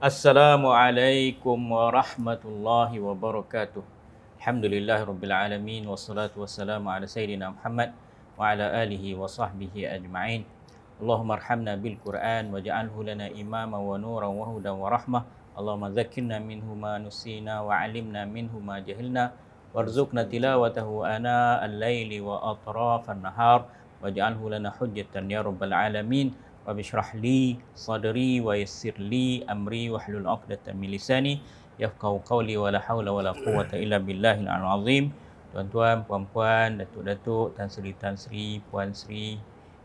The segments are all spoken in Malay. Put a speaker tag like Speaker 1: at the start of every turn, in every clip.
Speaker 1: Assalamualaikum warahmatullahi wabarakatuh. Alhamdulillah rabbil alamin wassalatu wassalamu ala sayyidina Muhammad wa ala alihi wa sahbihi ajma'in. Allahumma arhamna bil Qur'an waj'alhu lana imama wa nuran wa hudan wa rahmah. Allahumma dzakkirna minhu ma nusina wa 'allimna minhu ma jahilna warzuqna tilawatahu ana al-laili wa atrafan nahar waj'alhu lana hujjatan ya rabbal alamin. رب li لي صدري ويسر لي امري واحلل عقدة من لساني يفقهوا قولي ولا حول ولا قوة الا بالله العظيم tuan-tuan, puan-puan, datuk-datuk, tan sri, tan sri, puan sri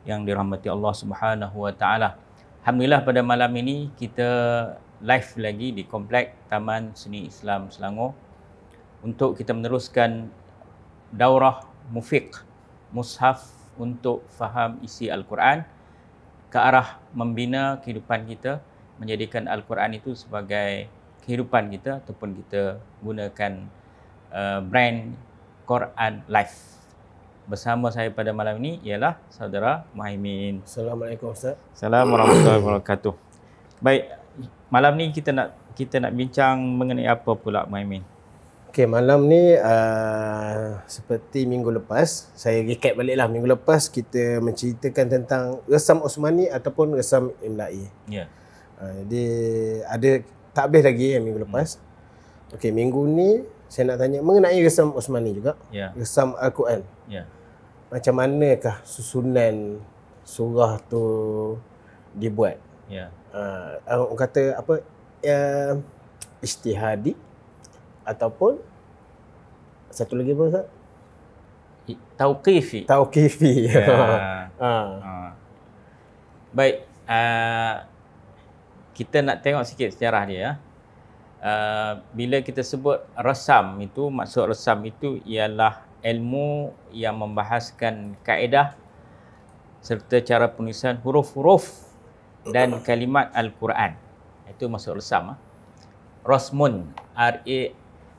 Speaker 1: yang dirahmati Allah Subhanahu Wa Taala. Alhamdulillah pada malam ini kita live lagi di Komplek Taman Seni Islam Selangor untuk kita meneruskan daurah mufiq mushaf untuk faham isi Al-Quran ke arah membina kehidupan kita menjadikan al-Quran itu sebagai kehidupan kita ataupun kita gunakan uh, brand Quran Life. Bersama saya pada malam ini ialah saudara Muhaimin. Assalamualaikum ustaz. Assalamualaikum warahmatullahi wabarakatuh. Baik, malam ni kita nak kita nak bincang mengenai apa pula Muhaimin?
Speaker 2: Okay, malam ni uh, seperti minggu lepas, saya recap baliklah minggu lepas kita menceritakan tentang resam Osmani ataupun resam Imlai. Ya. Yeah. Uh, jadi ada tak habis lagi yang minggu lepas. Hmm. Okay, minggu ni saya nak tanya mengenai resam Osmani juga. Ya. Yeah. Resam Al-Quran. Ya. Yeah. Macam manakah susunan surah tu dibuat? Ya. Yeah. Uh, orang kata apa? Uh, ya, istihadi ataupun satu lagi apa Ustaz? Tauqifi. Tauqifi. Ya. Yeah.
Speaker 1: Ha. ha. Baik. Uh, kita nak tengok sikit sejarah dia. Uh, bila kita sebut resam itu, maksud resam itu ialah ilmu yang membahaskan kaedah serta cara penulisan huruf-huruf dan kalimat Al-Quran. Itu maksud resam. Ha. Ah. Rosmun. R-A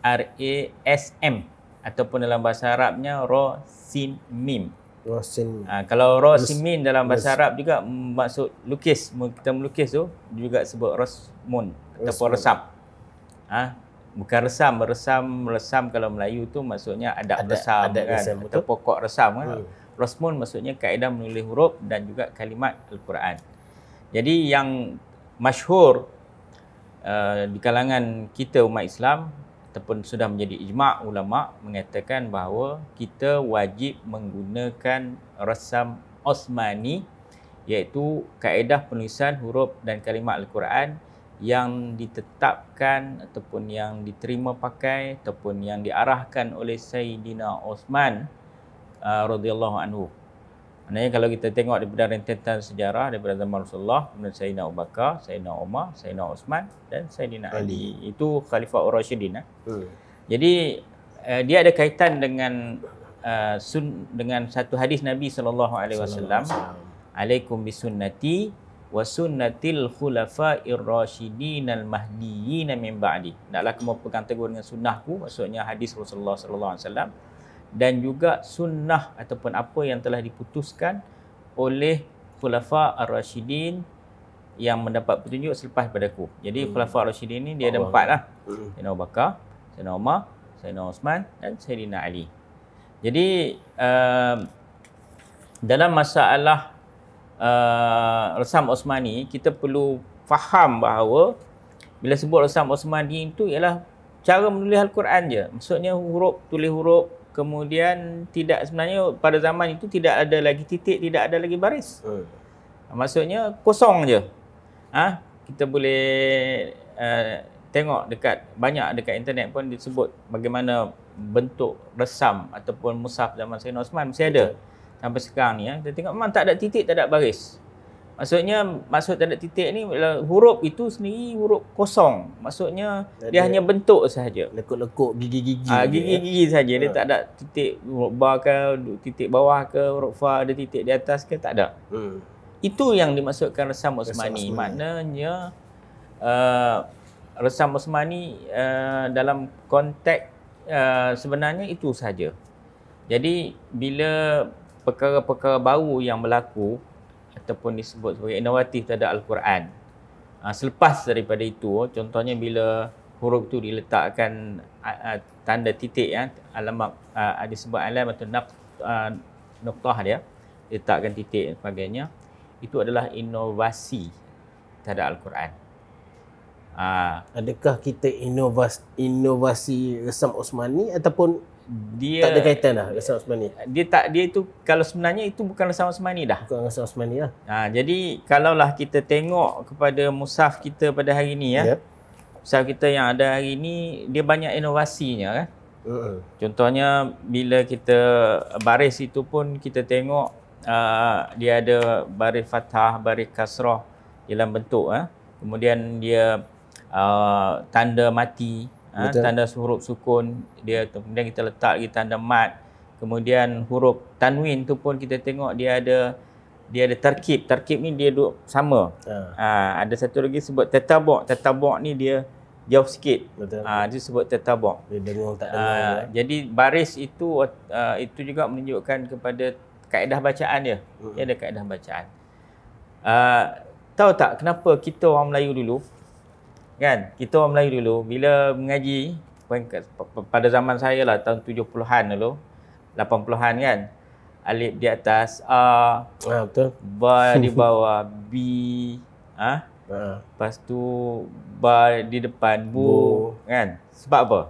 Speaker 1: R-A-S-M ataupun dalam bahasa Arabnya Rosin Mim. Rosin. Ha, kalau mim dalam bahasa Arab juga mm, maksud lukis. Kita melukis tu juga sebut Rosmun ataupun Resam. Ah, ha? Bukan resam, resam, resam kalau Melayu tu maksudnya ada adab, adab resam adab kan? Resam atau pokok resam kan? Hmm. Rosmun maksudnya kaedah menulis huruf dan juga kalimat Al-Quran. Jadi yang masyhur uh, di kalangan kita umat Islam ataupun sudah menjadi ijma' ulama' mengatakan bahawa kita wajib menggunakan rasam Osmani iaitu kaedah penulisan huruf dan kalimat Al-Quran yang ditetapkan ataupun yang diterima pakai ataupun yang diarahkan oleh Sayyidina Osman uh, radhiyallahu anhu. Maknanya kalau kita tengok daripada rentetan sejarah daripada zaman Rasulullah, kemudian Sayyidina Abu Bakar, Sayyidina Umar, Sayyidina Osman dan Sayyidina Ali. Ali. Itu Khalifah Ur-Rashidin. Eh. Hmm. Jadi uh, dia ada kaitan dengan uh, sun, dengan satu hadis Nabi sallallahu alaihi wasallam. Alaikum bisunnati wa sunnatil khulafa'ir rasyidin al mahdiyyin min ba'di. Naklah kamu pegang teguh dengan sunnahku, maksudnya hadis Rasulullah sallallahu alaihi wasallam dan juga sunnah ataupun apa yang telah diputuskan oleh Khulafa Ar-Rashidin yang mendapat petunjuk selepas padaku. Jadi hmm. Khulafa Ar-Rashidin ni dia ada empat lah. Hmm. Sayyidina Abu Bakar, Sayyidina Umar, Sayyidina Osman dan Sayyidina Ali. Jadi um, dalam masalah uh, Resam Osman ni, kita perlu faham bahawa bila sebut Resam Osman ni itu ialah cara menulis Al-Quran je. Maksudnya huruf, tulis huruf, kemudian tidak sebenarnya pada zaman itu tidak ada lagi titik tidak ada lagi baris uh. maksudnya kosong je ah ha? kita boleh uh, tengok dekat banyak dekat internet pun disebut bagaimana bentuk resam ataupun musaf zaman Sayyidina Osman mesti ada sampai sekarang ni ya. kita tengok memang tak ada titik tak ada baris Maksudnya maksud tanda titik ni huruf itu sendiri huruf kosong. Maksudnya Jadi, dia hanya bentuk sahaja. Lekuk-lekuk gigi-gigi. Ah ya. gigi-gigi ya. saja. Dia ah. tak ada titik huruf ba ke, titik bawah ke, huruf fa ada titik di atas ke, tak ada. Hmm. Itu yang dimaksudkan resam Osmani. Resam Osmani. Maknanya uh, resam Osmani uh, dalam konteks uh, sebenarnya itu sahaja. Jadi bila perkara-perkara baru yang berlaku ataupun disebut sebagai inovatif terhadap Al-Quran. Uh, selepas daripada itu, contohnya bila huruf tu diletakkan uh, uh, tanda titik ya, alamat uh, ada sebut alam atau nak, uh, noktah dia, letakkan titik dan sebagainya, itu adalah inovasi terhadap Al-Quran. Uh, Adakah kita inovasi,
Speaker 2: inovasi resam Osmani ataupun dia tak ada kaitan dah
Speaker 1: Hasan Osmani. Dia tak dia itu kalau sebenarnya itu bukan Hasan Osmani dah. Bukan Hasan Osmani lah. Ha, jadi kalaulah kita tengok kepada musaf kita pada hari ini ya. Yeah. Musaf kita yang ada hari ini dia banyak inovasinya kan. Uh-uh. Contohnya bila kita baris itu pun kita tengok uh, dia ada baris fathah, baris kasrah dalam bentuk eh. Kemudian dia uh, tanda mati. Ha, Betul. tanda huruf sukun dia kemudian kita letak lagi tanda mat kemudian huruf tanwin tu pun kita tengok dia ada dia ada terkib terkib ni dia duduk sama uh. ha, ada satu lagi sebut tetabok tetabok ni dia jauh sikit ha, dia sebut tatabuk ha, jadi baris itu uh, itu juga menunjukkan kepada kaedah bacaan dia uh dia hmm. ada kaedah bacaan uh, tahu tak kenapa kita orang Melayu dulu Kan? Kita orang Melayu dulu, bila mengaji, pada zaman saya lah, tahun 70-an dulu, 80-an kan, alif di atas, A, ah, betul. Ba di bawah, B, ha? Ah. Lepas tu, Ba di depan, Bu, bu. kan? Sebab apa?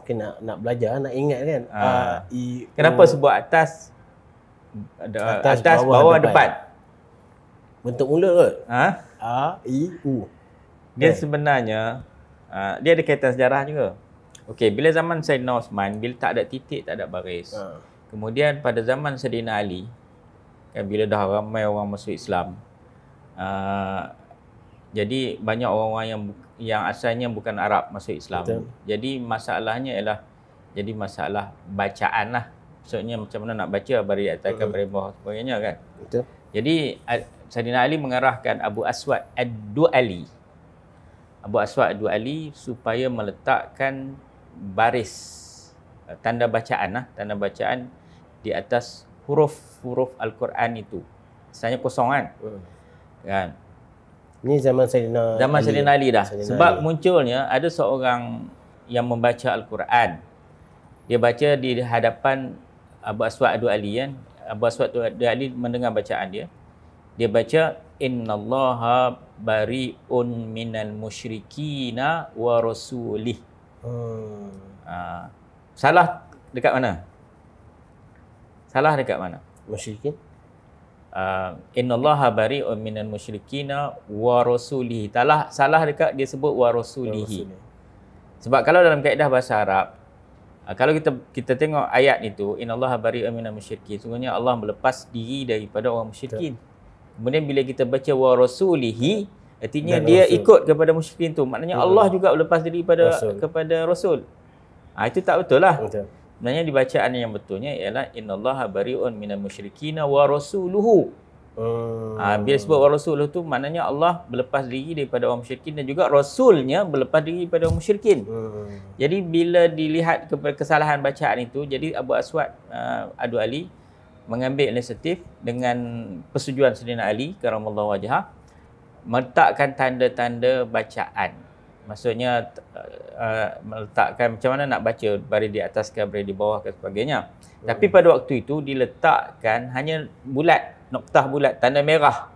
Speaker 2: Okay nak, nak belajar, nak ingat kan? Ah. Ah, i, Kenapa uh, sebut
Speaker 1: atas, ada, atas, atas, bawah, bawah depan. depan? Bentuk mulut kot. Ha? A, I, U. Dia sebenarnya uh, dia ada kaitan sejarah juga. Okey, bila zaman Saidina Osman, bila tak ada titik, tak ada baris. Uh. Kemudian pada zaman Saidina Ali, kan bila dah ramai orang masuk Islam. Uh, jadi banyak orang-orang yang yang asalnya bukan Arab masuk Islam. Betul. Jadi masalahnya ialah jadi masalah bacaan lah. Maksudnya macam mana nak baca bari atakan uh. Hmm. bari bawah sebagainya kan. Betul. Jadi Saidina Ali mengarahkan Abu Aswad Ad-Du'ali. Uh. Abu Aswad Abdul Ali supaya meletakkan baris eh, tanda bacaan lah, tanda bacaan di atas huruf-huruf Al-Quran itu. Misalnya kosong kan? Hmm. Kan?
Speaker 2: Ini zaman Sayyidina Ali. Zaman Sayyidina Ali dah. Salina Sebab Ali.
Speaker 1: munculnya ada seorang yang membaca Al-Quran. Dia baca di hadapan Abu Aswad Abdul Ali kan. Abu Aswad Abdul Ali mendengar bacaan dia. Dia baca innallaha bariun minal musyrikina wa rasulih.
Speaker 2: Hmm.
Speaker 1: Uh, salah dekat mana? Salah dekat mana? Musyrikin. Uh, ha. Allaha bariun minal musyrikina wa rasulih. Salah salah dekat dia sebut wa rasulih. Sebab kalau dalam kaedah bahasa Arab ha, kalau kita kita tengok ayat itu, Inna Allah bari aminah musyrikin. Sungguhnya Allah melepas diri daripada orang musyrikin. Betul. Kemudian bila kita baca wa rasulihi artinya dan dia rasul. ikut kepada musyrikin tu. Maknanya hmm. Allah juga lepas diri kepada rasul. kepada rasul. Ha, itu tak betul lah. Betul. Maknanya dibacaan yang betulnya ialah innallaha bariun minal musyrikina wa rasuluhu. Hmm. Ah ha, bila sebut wa tu maknanya Allah berlepas diri daripada orang musyrikin dan juga rasulnya berlepas diri daripada orang musyrikin. Hmm. Jadi bila dilihat kepada kesalahan bacaan itu jadi Abu Aswad uh, Adu Ali mengambil inisiatif dengan persetujuan Sayyidina Ali karamallahu wajha meletakkan tanda-tanda bacaan maksudnya uh, uh, meletakkan macam mana nak baca baris di atas ke baris di bawah ke sebagainya hmm. tapi pada waktu itu diletakkan hanya bulat noktah bulat tanda merah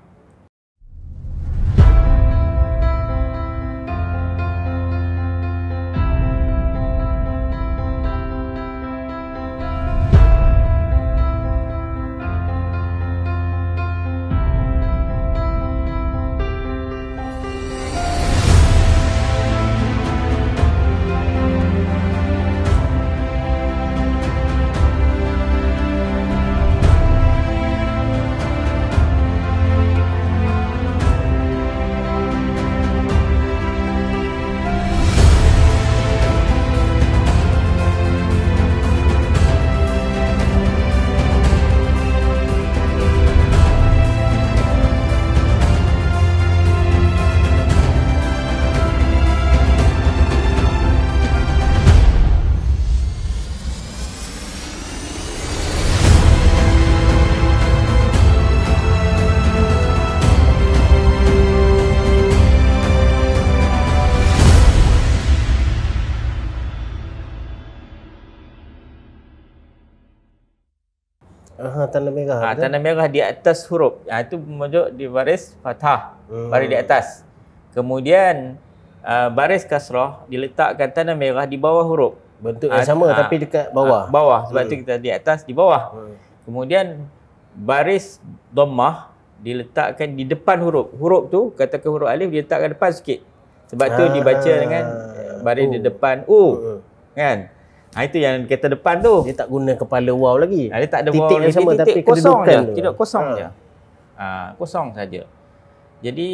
Speaker 2: tanda merah. Ha, kan? tanda
Speaker 1: merah di atas huruf. Ha, itu merujuk di baris fathah. Hmm. Baris di atas. Kemudian uh, baris kasrah diletakkan tanda merah di bawah huruf. Bentuk ah, yang ha, sama ha, tapi dekat bawah. Ha, bawah. Sebab hmm. tu kita di atas, di bawah. Hmm. Kemudian baris domah diletakkan di depan huruf. Huruf tu, katakan huruf alif, diletakkan depan sikit. Sebab ha, tu dibaca dengan eh, baris uh. di depan U. Uh. Kan? Ha, itu yang kereta depan tu. Dia tak guna kepala wow lagi. Ha, dia tak ada titik wow lagi. sama titik tapi kosong je. Tidak kosong ha. je. Ha, kosong saja. Jadi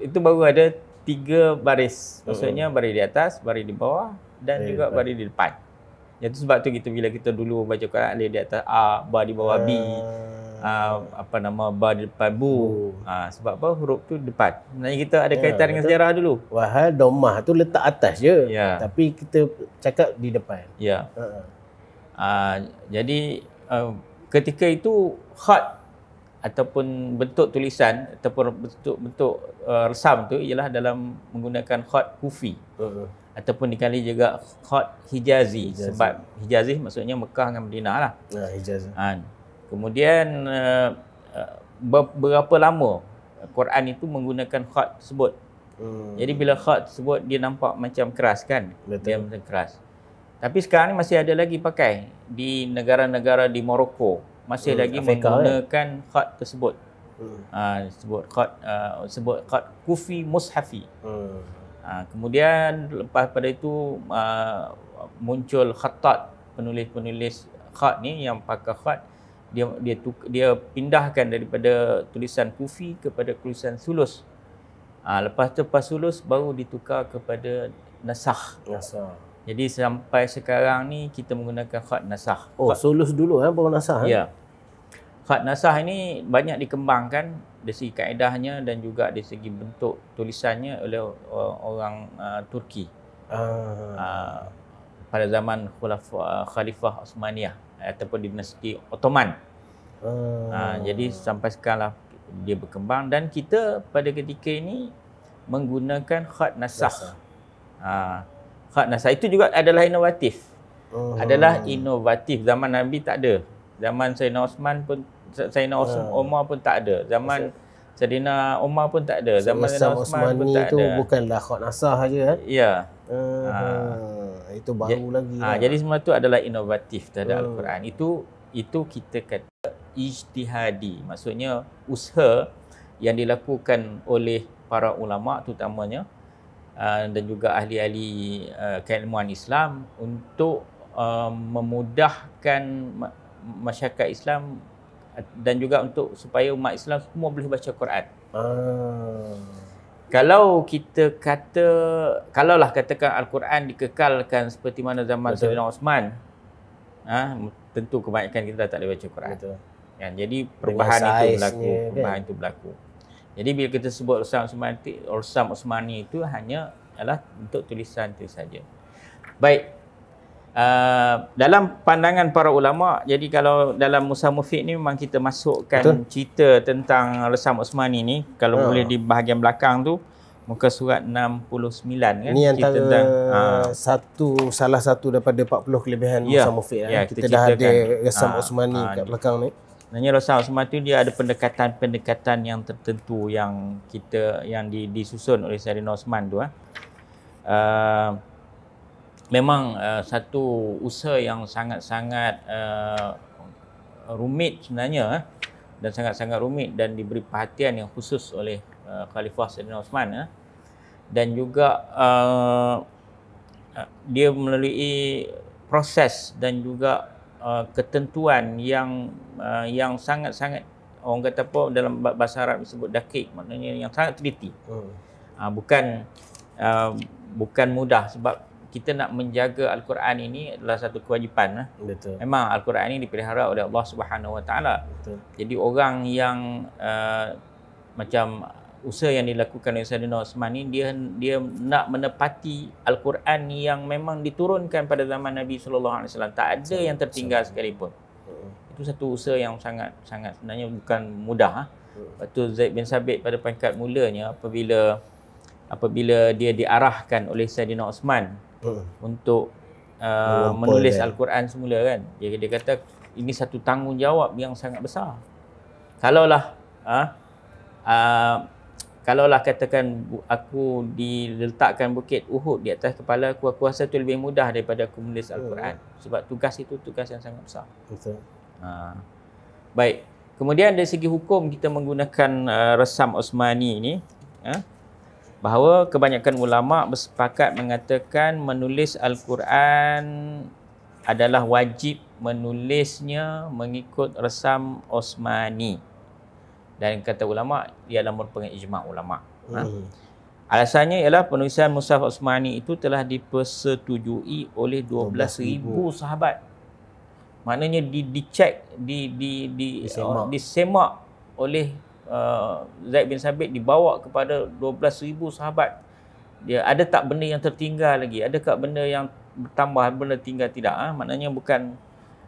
Speaker 1: itu baru ada tiga baris. Maksudnya hmm. baris di atas, baris di bawah dan eh, juga baris di depan. Itu sebab tu kita bila kita dulu baca Quran dia di atas A, bar di bawah B. Ah. Ah, apa nama ba di depan bu. Ha, ah, sebab apa huruf tu depan. nanti kita ada ya, kaitan ya, dengan sejarah
Speaker 2: dulu. Wahal domah tu letak atas je. Ya. Tapi kita cakap di depan.
Speaker 1: Ya. Uh-huh. Ha, ah, jadi uh, ketika itu khat ataupun bentuk tulisan ataupun bentuk-bentuk uh, resam tu ialah dalam menggunakan khat kufi. Uh-huh. Ataupun dikali juga khat hijazi, hijazi. sebab hijazi maksudnya Mekah dengan Madinah lah. Ya, hijazi. Ha. Kemudian uh, berapa lama Quran itu menggunakan khat tersebut. Hmm. Jadi bila khat tersebut dia nampak macam keras kan? Betul. Dia macam keras. Tapi sekarang ni masih ada lagi pakai di negara-negara di Morocco masih hmm, lagi Afrika, eh? menggunakan eh. khat tersebut. Hmm. Uh, sebut khat uh, ah, sebut khat kufi mushafi. Hmm. Uh, kemudian lepas pada itu uh, muncul khatat penulis-penulis khat ni yang pakai khat dia dia tuk, dia pindahkan daripada tulisan kufi kepada tulisan sulus. Ha, lepas tu pas sulus baru ditukar kepada nasakh. Nasakh. Jadi sampai sekarang ni kita menggunakan khat nasakh.
Speaker 2: Oh, khat. sulus dulu eh baru nasakh. Eh? Ya. Eh?
Speaker 1: Khat nasakh ini banyak dikembangkan dari segi kaedahnya dan juga dari segi bentuk tulisannya oleh orang uh, Turki. Ah. Uh, pada zaman khulafah uh, Khalifah Utsmaniyah ataupun dinasti Ottoman.
Speaker 2: Hmm. Uh,
Speaker 1: jadi sampai sekarang lah dia berkembang dan kita pada ketika ini menggunakan khat nasakh. Uh, ah, khat nasakh itu juga adalah inovatif. Hmm. Adalah inovatif zaman Nabi tak ada. Zaman Sayyidina Osman pun Sayyidina Osman ah. hmm. Umar pun tak ada. Zaman Sayyidina Umar pun tak ada. Zaman Sayyidina Osman, Osman pun tak ada. Itu
Speaker 2: bukanlah khat nasakh aja eh. Ya.
Speaker 1: Yeah. Hmm itu baru ja, lagi. Ha, lah. jadi semua itu adalah inovatif terhadap hmm. Al-Quran. Itu itu kita kata ijtihadi. Maksudnya usaha yang dilakukan oleh para ulama terutamanya uh, dan juga ahli-ahli ah, keilmuan Islam untuk memudahkan masyarakat Islam dan juga untuk supaya umat Islam semua boleh baca Quran.
Speaker 2: Ah
Speaker 1: kalau kita kata kalaulah katakan al-Quran dikekalkan seperti mana zaman Saidina Osman ha, tentu kebanyakan kita tak boleh baca Quran betul ya, jadi perubahan itu berlaku kan? perubahan itu berlaku jadi bila kita sebut Osam Osmani itu, Osam Osmani itu hanya adalah untuk tulisan itu saja baik Uh, dalam pandangan para ulama jadi kalau dalam Musa Mufid ni memang kita masukkan Betul. cerita tentang Resam Osman ini kalau uh. boleh di bahagian belakang tu muka surat 69 kan ini antara tentang, uh,
Speaker 2: satu salah satu daripada 40 kelebihan yeah, Musa Mufid yeah, ya, kita, kita dah ada Resam uh, Osman ni uh, kat
Speaker 1: belakang ni Nanya Rasul Osman tu dia ada pendekatan-pendekatan yang tertentu yang kita yang di, disusun oleh Sayyidina Osman tu. Ha. Uh, memang uh, satu usaha yang sangat-sangat uh, rumit sebenarnya eh, dan sangat-sangat rumit dan diberi perhatian yang khusus oleh uh, Khalifah Saidina Osman eh, dan juga uh, uh dia melalui proses dan juga uh, ketentuan yang uh, yang sangat-sangat orang kata apa dalam bahasa Arab disebut dakik maknanya yang sangat teliti. Hmm. Uh, bukan uh, bukan mudah sebab kita nak menjaga Al-Quran ini adalah satu kewajipan. Eh. Betul. Memang Al-Quran ini dipelihara oleh Allah Subhanahu Wa Taala. Jadi orang yang uh, macam usaha yang dilakukan oleh Saidina Osman ini dia dia nak menepati Al-Quran yang memang diturunkan pada zaman Nabi Sallallahu Alaihi Wasallam. Tak ada yang tertinggal sekalipun. Mm-hmm. Itu satu usaha yang sangat sangat sebenarnya bukan mudah. Eh. Mm-hmm. Lepas Zaid bin Sabit pada pangkat mulanya apabila apabila dia diarahkan oleh Saidina Osman Hmm. untuk uh, menulis eh. Al-Quran semula kan. Dia, dia kata ini satu tanggungjawab yang sangat besar. Kalaulah uh, uh, kalaulah katakan aku diletakkan bukit Uhud di atas kepala aku, aku rasa itu lebih mudah daripada aku menulis hmm. Al-Quran. Ya. Sebab tugas itu tugas yang sangat besar. Betul. Uh, baik. Kemudian dari segi hukum kita menggunakan uh, resam Osmani ini. Uh, bahawa kebanyakan ulama bersepakat mengatakan menulis al-Quran adalah wajib menulisnya mengikut resam Osmani. Dan kata ulama ialah merupakan ijma' ulama. Ha? Hmm. Alasannya ialah penulisan Musaf Osmani itu telah dipersetujui oleh 12000 sahabat. Maknanya di dicek di di di disemak, oh, disemak oleh Uh, Zaid bin Sabit dibawa kepada 12,000 sahabat. Dia ada tak benda yang tertinggal lagi? Ada tak benda yang bertambah benda tinggal tidak? Ha? Maknanya bukan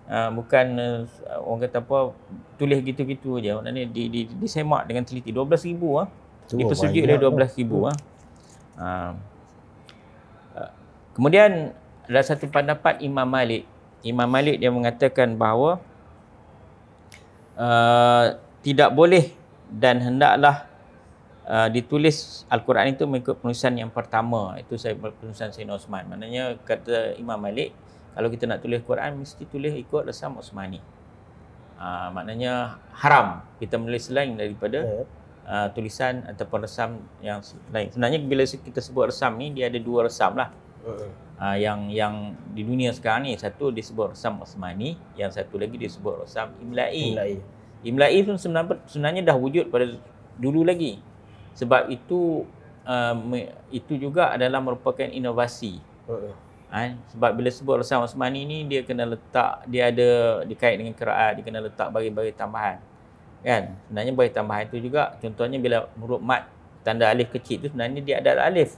Speaker 1: uh, bukan uh, orang kata apa tulis gitu-gitu aja. Maknanya di, di, di disemak dengan teliti 12,000 ah. Di Dipersegi oleh 12,000 ah. Ha? Ha. Kemudian ada satu pendapat Imam Malik. Imam Malik dia mengatakan bahawa uh, tidak boleh dan hendaklah uh, ditulis Al-Quran itu mengikut penulisan yang pertama itu saya penulisan Sayyid Osman maknanya kata Imam Malik kalau kita nak tulis Quran mesti tulis ikut Lesam Osmani uh, maknanya haram kita menulis lain daripada ya. uh, tulisan ataupun resam yang lain sebenarnya bila kita sebut resam ni dia ada dua resam lah Uh, yang yang di dunia sekarang ni satu disebut resam Osmani yang satu lagi disebut resam Imla'i. Imla'i. Imla'i tu sebenarnya dah wujud pada dulu lagi. Sebab itu uh, itu juga adalah merupakan inovasi. Ha, sebab bila sebut Rasul Osmani ni dia kena letak dia ada dikait dengan keraat, dia kena letak bagi-bagi tambahan. Kan? Sebenarnya bagi tambahan itu juga contohnya bila huruf mat tanda alif kecil tu sebenarnya dia ada alif.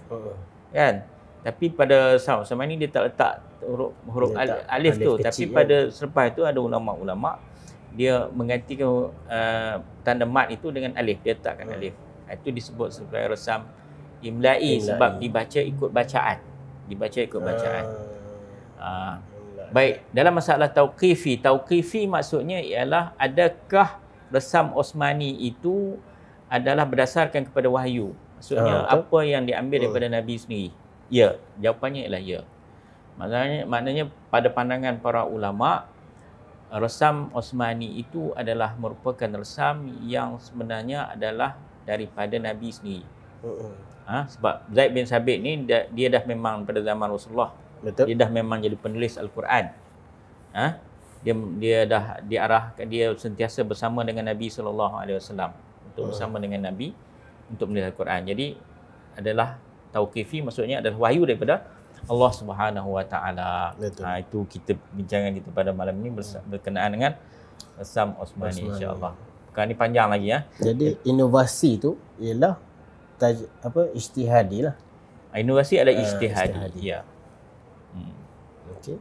Speaker 1: Kan? Tapi pada Rasul Osmani dia tak letak huruf huruf alif, alif, alif, tu tapi kan? pada selepas itu ada ulama-ulama dia menggantikan uh, tanda mat itu dengan alif dia letakkan hmm. alif ha, itu disebut sebagai resam imla'i, imla'i sebab dibaca ikut bacaan dibaca ikut bacaan uh, baik dalam masalah tauqifi tauqifi maksudnya ialah adakah resam Osmani itu adalah berdasarkan kepada wahyu maksudnya uh, apa yang diambil daripada nabi sendiri ya jawapannya ialah ya maknanya maknanya pada pandangan para ulama resam Osmani itu adalah merupakan resam yang sebenarnya adalah daripada Nabi sendiri. uh Ha, sebab Zaid bin Sabit ni dia, dia dah memang pada zaman Rasulullah. Betul. Dia dah memang jadi penulis Al-Quran. Ha? Dia dia dah diarahkan dia sentiasa bersama dengan Nabi sallallahu alaihi wasallam untuk uh bersama dengan Nabi untuk menulis Al-Quran. Jadi adalah tauqifi maksudnya adalah wahyu daripada Allah Subhanahu Wa Taala. Ha, itu kita bincangan kita pada malam ini hmm. berkenaan dengan Sam Osmani, Osmani. insya-Allah. Bukan ini panjang lagi ya.
Speaker 2: Jadi inovasi itu ialah taj, apa ijtihadilah.
Speaker 1: Ha, inovasi adalah ah, ijtihad. ya. Hmm. Okey.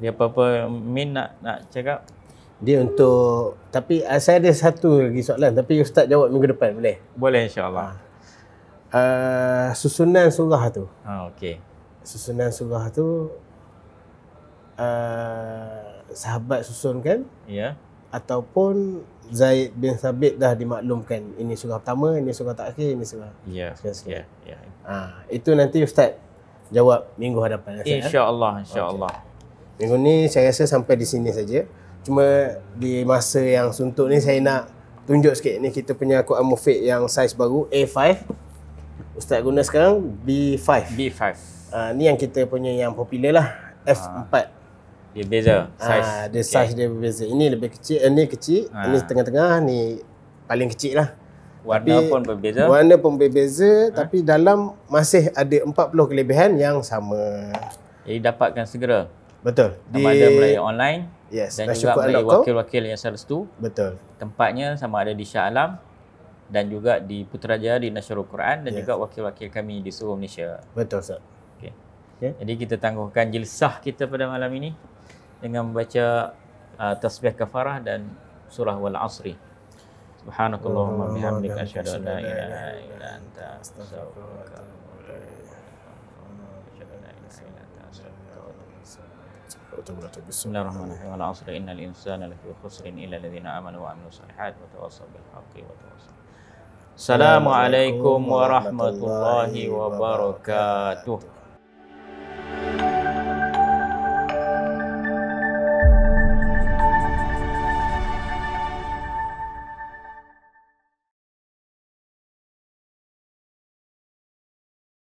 Speaker 1: Jadi apa-apa min nak nak cakap
Speaker 2: dia untuk tapi ah, saya ada satu lagi soalan tapi ustaz jawab minggu depan boleh?
Speaker 1: Boleh insya-Allah.
Speaker 2: Uh, susunan surah tu.
Speaker 1: Ah okey susunan
Speaker 2: surah tu uh, sahabat susunkan, kan ya ataupun Zaid bin Sabit dah dimaklumkan ini surah pertama ini surah terakhir ini surah ya ya ya ha, itu nanti ustaz jawab minggu hadapan
Speaker 1: ya, ya? insyaallah insyaallah okay.
Speaker 2: minggu ni saya rasa sampai di sini saja cuma di masa yang suntuk ni saya nak tunjuk sikit ni kita punya Quran Mufid yang saiz baru A5 ustaz guna sekarang B5 B5 Uh, ni yang kita punya yang popular lah F4. Uh, ah.
Speaker 1: dia beza size. Uh, ah,
Speaker 2: dia size dia berbeza. Ini lebih kecil, Ini eh, kecil, uh. ini tengah-tengah, Ini paling kecil lah.
Speaker 1: Warna tapi, pun berbeza. Warna
Speaker 2: pun berbeza uh. tapi dalam masih ada 40 kelebihan yang sama.
Speaker 1: Jadi dapatkan segera. Betul. Sama di, ada melalui online yes, dan juga melalui wakil-wakil yang salah satu. Betul. Tempatnya sama ada di Shah Alam dan juga di Putrajaya di Nasrul Quran dan yes. juga wakil-wakil kami di seluruh Malaysia. Betul, Ustaz. Okay. Ya. Jadi kita tangguhkan jilsah kita pada malam ini dengan membaca uh, tasbih kafarah dan surah wal asri. Subhanakallahumma bihamdika asyhadu an la ilaha illa anta astaghfiruka wa atubu ilaik. Bismillahirrahmanirrahim. Wal asri innal insana lafi khusrin illa alladhina amanu wa amilus solihati wa tawassaw bil haqqi wa tawassaw.
Speaker 2: Assalamualaikum warahmatullahi
Speaker 1: wabarakatuh.